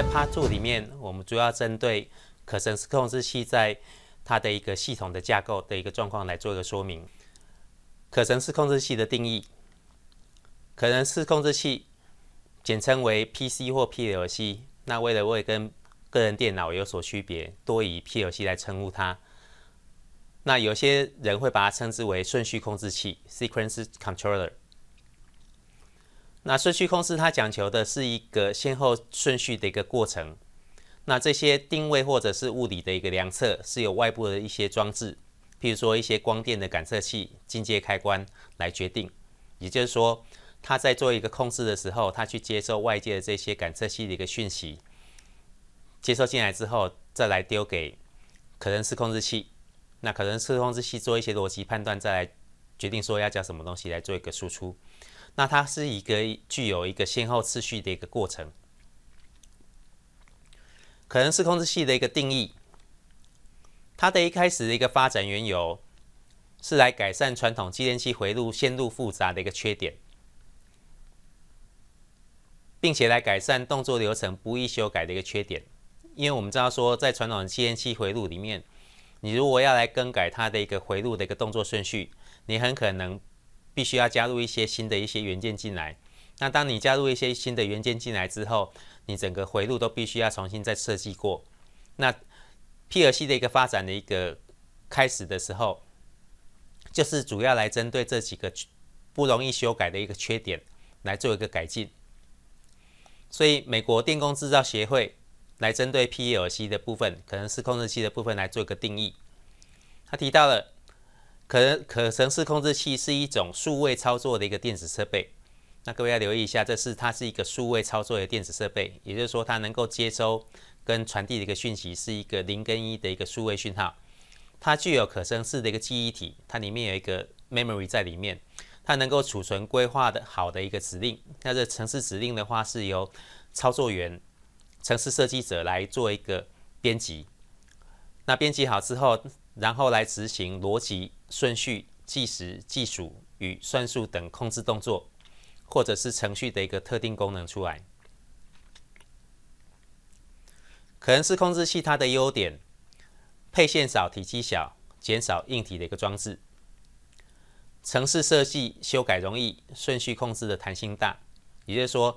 在趴注里面，我们主要针对可程式控制器在它的一个系统的架构的一个状况来做一个说明。可程式控制器的定义，可程式控制器简称为 PC 或 PLC。那为了会跟个人电脑有所区别，多以 PLC 来称呼它。那有些人会把它称之为顺序控制器 （Sequence Controller）。那顺序控制它讲求的是一个先后顺序的一个过程。那这些定位或者是物理的一个量测，是由外部的一些装置，譬如说一些光电的感测器、进阶开关来决定。也就是说，它在做一个控制的时候，它去接受外界的这些感测器的一个讯息，接收进来之后，再来丢给可能是控制器。那可能是控制器做一些逻辑判断，再来决定说要讲什么东西来做一个输出。那它是一个具有一个先后次序的一个过程，可能是控制器的一个定义。它的一开始的一个发展缘由，是来改善传统继电器回路线路复杂的一个缺点，并且来改善动作流程不易修改的一个缺点。因为我们知道说，在传统继电器回路里面，你如果要来更改它的一个回路的一个动作顺序，你很可能。必须要加入一些新的一些元件进来。那当你加入一些新的元件进来之后，你整个回路都必须要重新再设计过。那 p 尔西系的一个发展的一个开始的时候，就是主要来针对这几个不容易修改的一个缺点来做一个改进。所以美国电工制造协会来针对 p 尔西的部分，可能是控制器的部分来做一个定义。他提到了。可可程式控制器是一种数位操作的一个电子设备。那各位要留意一下，这是它是一个数位操作的电子设备，也就是说它能够接收跟传递的一个讯息是一个零跟一的一个数位讯号。它具有可生式的一个记忆体，它里面有一个 memory 在里面，它能够储存规划的好的一个指令。那这城市指令的话是由操作员、城市设计者来做一个编辑。那编辑好之后，然后来执行逻辑顺序、计时、计数与算术等控制动作，或者是程序的一个特定功能出来。可能是控制器它的优点：配线少、体积小、减少硬体的一个装置、程式设计修改容易、顺序控制的弹性大。也就是说，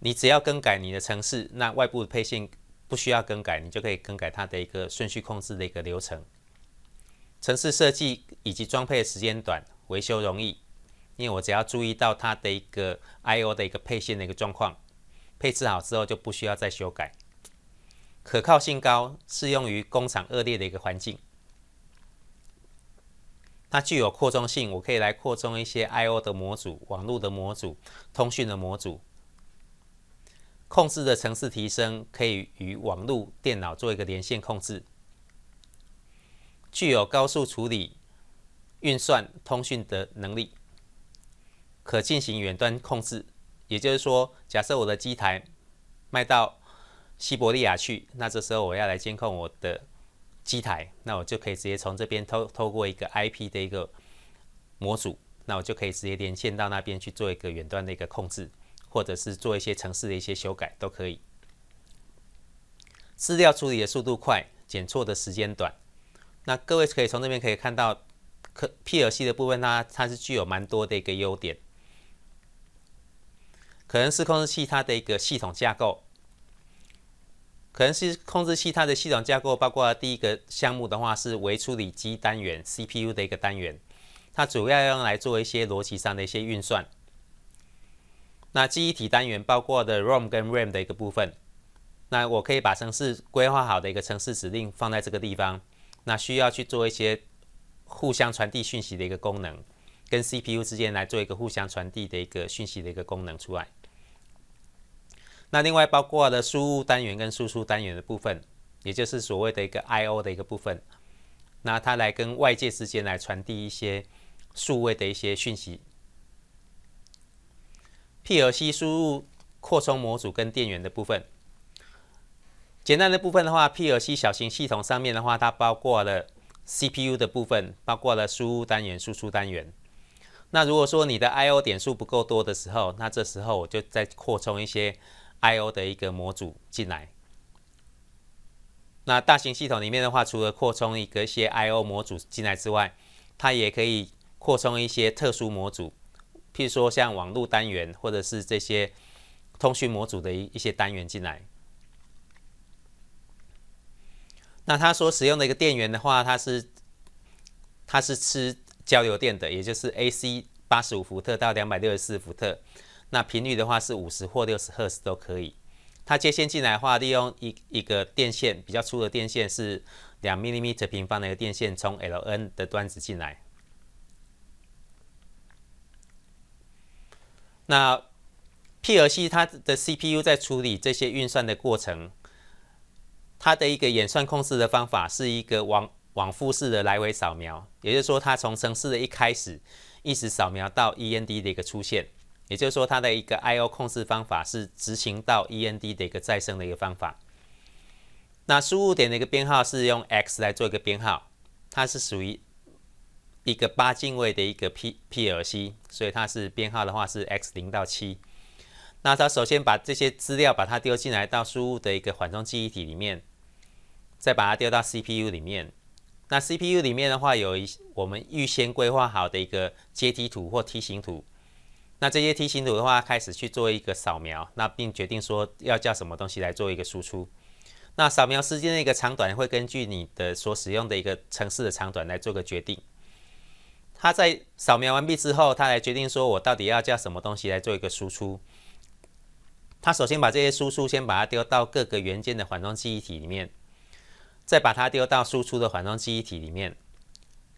你只要更改你的程式，那外部的配线。不需要更改，你就可以更改它的一个顺序控制的一个流程。程式设计以及装配的时间短，维修容易，因为我只要注意到它的一个 I/O 的一个配线的一个状况，配置好之后就不需要再修改。可靠性高，适用于工厂恶劣的一个环境。它具有扩充性，我可以来扩充一些 I/O 的模组、网络的模组、通讯的模组。控制的层次提升，可以与网络、电脑做一个连线控制，具有高速处理、运算、通讯的能力，可进行远端控制。也就是说，假设我的机台卖到西伯利亚去，那这时候我要来监控我的机台，那我就可以直接从这边透透过一个 IP 的一个模组，那我就可以直接连线到那边去做一个远端的一个控制。或者是做一些程式的一些修改都可以。资料处理的速度快，检错的时间短。那各位可以从那边可以看到，可 P l c 的部分，它它是具有蛮多的一个优点。可能是控制器它的一个系统架构，可能是控制器它的系统架构，包括第一个项目的话是微处理机单元 （CPU） 的一个单元，它主要用来做一些逻辑上的一些运算。那记忆体单元包括的 ROM 跟 RAM 的一个部分，那我可以把城市规划好的一个城市指令放在这个地方。那需要去做一些互相传递讯息的一个功能，跟 CPU 之间来做一个互相传递的一个讯息的一个功能出来。那另外包括的输入单元跟输出单元的部分，也就是所谓的一个 IO 的一个部分，那它来跟外界之间来传递一些数位的一些讯息。P l C 输入扩充模组跟电源的部分，简单的部分的话，P l C 小型系统上面的话，它包括了 CPU 的部分，包括了输入单元、输出单元。那如果说你的 I/O 点数不够多的时候，那这时候我就再扩充一些 I/O 的一个模组进来。那大型系统里面的话，除了扩充一个一些 I/O 模组进来之外，它也可以扩充一些特殊模组。譬如说，像网络单元，或者是这些通讯模组的一一些单元进来。那它所使用的一个电源的话，它是它是吃交流电的，也就是 AC 八十五伏特到两百六十四伏特。那频率的话是五十或六十赫兹都可以。它接线进来的话，利用一一个电线比较粗的电线，是两平方的一个电线，从 L N 的端子进来。那 P 二系它的 CPU 在处理这些运算的过程，它的一个演算控制的方法是一个往往复式的来回扫描，也就是说它从程式的一开始一直扫描到 END 的一个出现，也就是说它的一个 I/O 控制方法是执行到 END 的一个再生的一个方法。那输入点的一个编号是用 X 来做一个编号，它是属于。一个八进位的一个 P P L C，所以它是编号的话是 X 零到七。那它首先把这些资料把它丢进来到输入的一个缓冲记忆体里面，再把它丢到 C P U 里面。那 C P U 里面的话，有一我们预先规划好的一个阶梯图或梯形图。那这些梯形图的话，开始去做一个扫描，那并决定说要叫什么东西来做一个输出。那扫描时间的一个长短会根据你的所使用的一个城市的长短来做个决定。它在扫描完毕之后，它来决定说，我到底要叫什么东西来做一个输出。它首先把这些输出先把它丢到各个元件的缓冲记忆体里面，再把它丢到输出的缓冲记忆体里面。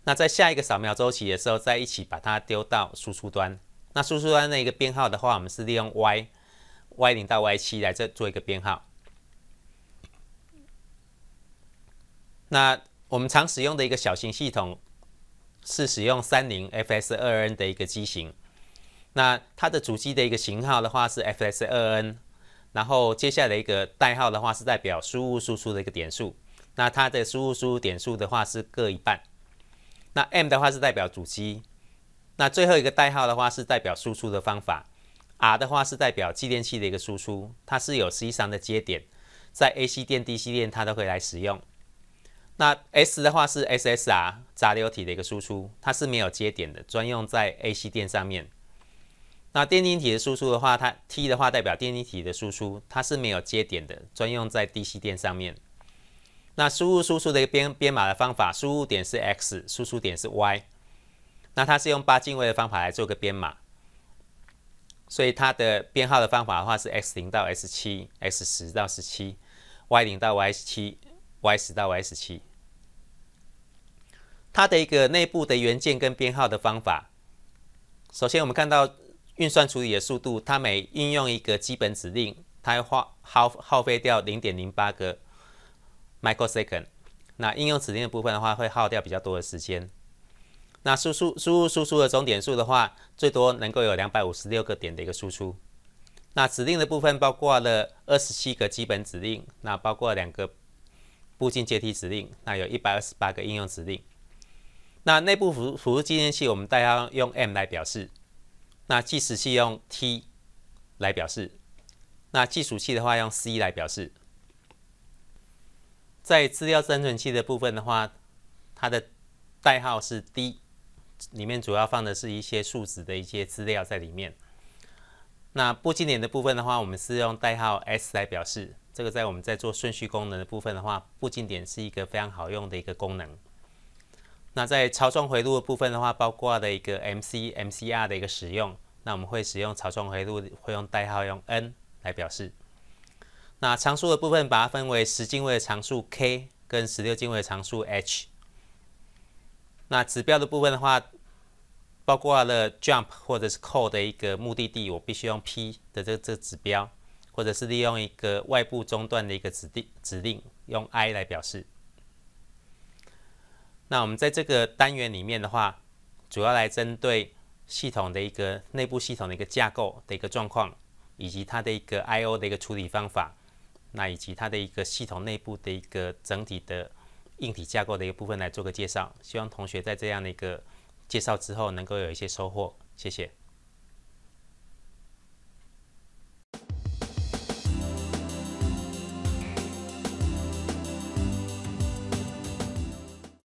那在下一个扫描周期的时候，再一起把它丢到输出端。那输出端的一个编号的话，我们是利用 y y 零到 y 七来这做一个编号。那我们常使用的一个小型系统。是使用三菱 FS 二 N 的一个机型，那它的主机的一个型号的话是 FS 二 N，然后接下来一个代号的话是代表输入输出的一个点数，那它的输入输入点数的话是各一半，那 M 的话是代表主机，那最后一个代号的话是代表输出的方法，R 的话是代表继电器的一个输出，它是有 C 三的接点，在 AC 电、DC 电它都会来使用。那 S 的话是 SSR 杂流体的一个输出，它是没有接点的，专用在 AC 电上面。那电晶体的输出的话，它 T 的话代表电晶体的输出，它是没有接点的，专用在 DC 电上面。那输入输出的一个编编码的方法，输入点是 X，输出点是 Y。那它是用八进位的方法来做个编码，所以它的编号的方法的话是 X 零到 X 七，X 十到十七，Y 零到 Y 七，Y 十到 Y 七。它的一个内部的元件跟编号的方法。首先，我们看到运算处理的速度，它每应用一个基本指令，它要花耗耗费掉零点零八个 microsecond。那应用指令的部分的话，会耗掉比较多的时间。那输出输入输出的总点数的话，最多能够有两百五十六个点的一个输出。那指令的部分包括了二十七个基本指令，那包括两个步进阶梯指令，那有一百二十八个应用指令。那内部辅辅助继电器，我们大家用 M 来表示；那计时器用 T 来表示；那计数器的话用 C 来表示。在资料存成器的部分的话，它的代号是 D，里面主要放的是一些数值的一些资料在里面。那步进点的部分的话，我们是用代号 S 来表示。这个在我们在做顺序功能的部分的话，步进点是一个非常好用的一个功能。那在超重回路的部分的话，包括的一个 MCMCR 的一个使用，那我们会使用超重回路，会用代号用 N 来表示。那常数的部分，把它分为十进位的常数 K 跟十六进位的常数 H。那指标的部分的话，包括了 Jump 或者是 Call 的一个目的地，我必须用 P 的这这指标，或者是利用一个外部中断的一个指定指令，用 I 来表示。那我们在这个单元里面的话，主要来针对系统的一个内部系统的一个架构的一个状况，以及它的一个 I/O 的一个处理方法，那以及它的一个系统内部的一个整体的硬体架构的一个部分来做个介绍。希望同学在这样的一个介绍之后，能够有一些收获。谢谢。